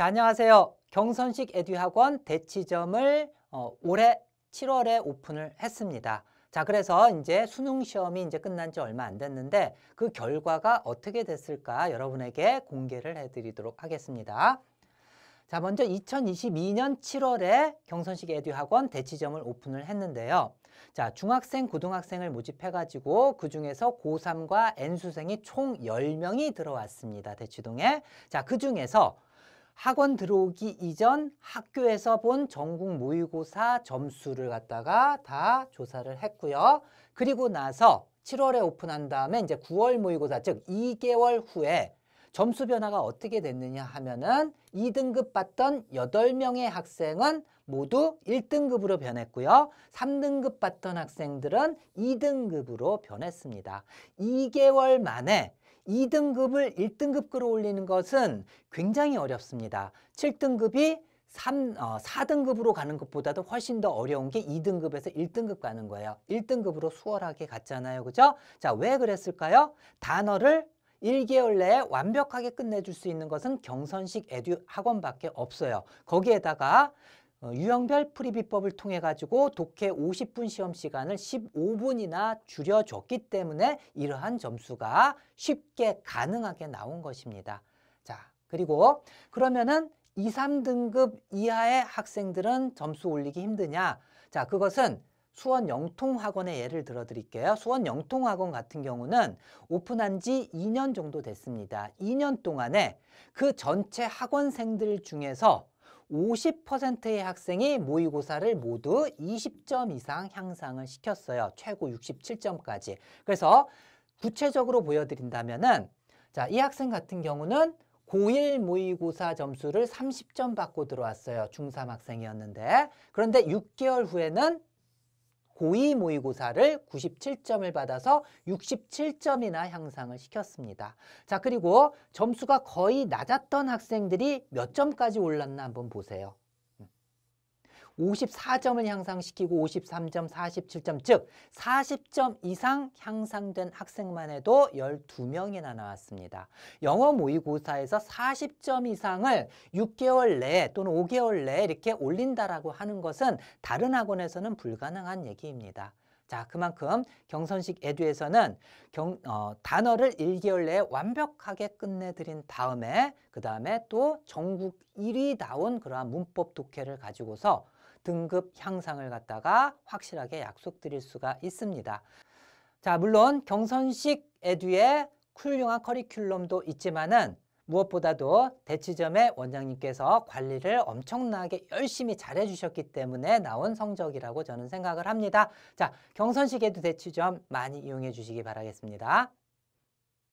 자, 안녕하세요. 경선식 에듀학원 대치점을 어, 올해 7월에 오픈을 했습니다. 자, 그래서 이제 수능 시험이 이제 끝난 지 얼마 안 됐는데 그 결과가 어떻게 됐을까 여러분에게 공개를 해드리도록 하겠습니다. 자, 먼저 2022년 7월에 경선식 에듀학원 대치점을 오픈을 했는데요. 자, 중학생, 고등학생을 모집해가지고 그 중에서 고3과 N수생이 총 10명이 들어왔습니다. 대치동에. 자, 그 중에서 학원 들어오기 이전 학교에서 본 전국 모의고사 점수를 갖다가 다 조사를 했고요. 그리고 나서 7월에 오픈한 다음에 이제 9월 모의고사 즉 2개월 후에 점수 변화가 어떻게 됐느냐 하면은 2등급 받던 8명의 학생은 모두 1등급으로 변했고요. 3등급 받던 학생들은 2등급으로 변했습니다. 2개월 만에 2등급을 1등급 끌어올리는 것은 굉장히 어렵습니다. 7등급이 3, 어, 4등급으로 가는 것보다도 훨씬 더 어려운 게 2등급에서 1등급 가는 거예요. 1등급으로 수월하게 갔잖아요. 그죠? 자, 왜 그랬을까요? 단어를 1개월 내에 완벽하게 끝내줄 수 있는 것은 경선식 에듀 학원밖에 없어요. 거기에다가 어, 유형별 프리비법을 통해 가지고 독해 50분 시험 시간을 15분이나 줄여줬기 때문에 이러한 점수가 쉽게 가능하게 나온 것입니다. 자, 그리고 그러면은 2, 3등급 이하의 학생들은 점수 올리기 힘드냐? 자, 그것은 수원 영통학원의 예를 들어 드릴게요. 수원 영통학원 같은 경우는 오픈한 지 2년 정도 됐습니다. 2년 동안에 그 전체 학원생들 중에서 50%의 학생이 모의고사를 모두 20점 이상 향상을 시켰어요. 최고 67점까지. 그래서 구체적으로 보여드린다면은 자, 이 학생 같은 경우는 고1 모의고사 점수를 30점 받고 들어왔어요. 중3 학생이었는데. 그런데 6개월 후에는 고2 모의고사를 97점을 받아서 67점이나 향상을 시켰습니다. 자, 그리고 점수가 거의 낮았던 학생들이 몇 점까지 올랐나 한번 보세요. 54점을 향상시키고 53점, 47점 즉 40점 이상 향상된 학생만 해도 12명이나 나왔습니다. 영어 모의고사에서 40점 이상을 6개월 내 또는 5개월 내에 이렇게 올린다라고 하는 것은 다른 학원에서는 불가능한 얘기입니다. 자, 그만큼 경선식 에듀에서는 경, 어, 단어를 1개월 내에 완벽하게 끝내드린 다음에 그 다음에 또 전국 1위 나온 그러한 문법 독해를 가지고서 등급 향상을 갖다가 확실하게 약속드릴 수가 있습니다. 자, 물론 경선식 에듀의 훌륭한 커리큘럼도 있지만은 무엇보다도 대치점의 원장님께서 관리를 엄청나게 열심히 잘해주셨기 때문에 나온 성적이라고 저는 생각을 합니다. 자, 경선식에도 대치점 많이 이용해 주시기 바라겠습니다.